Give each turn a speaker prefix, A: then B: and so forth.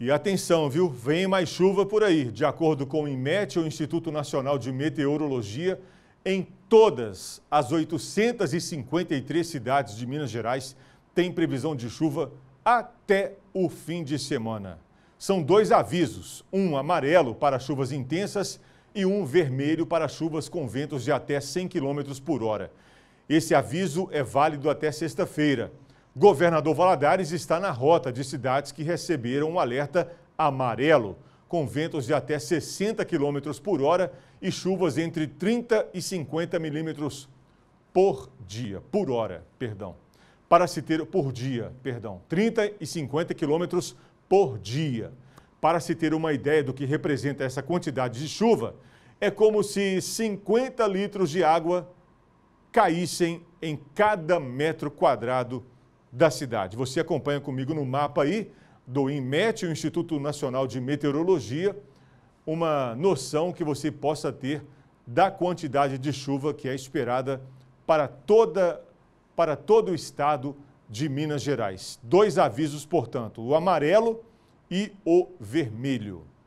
A: E atenção, viu? Vem mais chuva por aí. De acordo com o IMET, o Instituto Nacional de Meteorologia, em todas as 853 cidades de Minas Gerais tem previsão de chuva até o fim de semana. São dois avisos: um amarelo para chuvas intensas e um vermelho para chuvas com ventos de até 100 km por hora. Esse aviso é válido até sexta-feira. Governador Valadares está na rota de cidades que receberam um alerta amarelo, com ventos de até 60 km por hora e chuvas entre 30 e 50 milímetros por dia, por hora, perdão. Para se ter por dia, perdão, 30 e 50 quilômetros por dia. Para se ter uma ideia do que representa essa quantidade de chuva, é como se 50 litros de água caíssem em cada metro quadrado da cidade. Você acompanha comigo no mapa aí do INMET, o Instituto Nacional de Meteorologia, uma noção que você possa ter da quantidade de chuva que é esperada para, toda, para todo o estado de Minas Gerais. Dois avisos, portanto, o amarelo e o vermelho.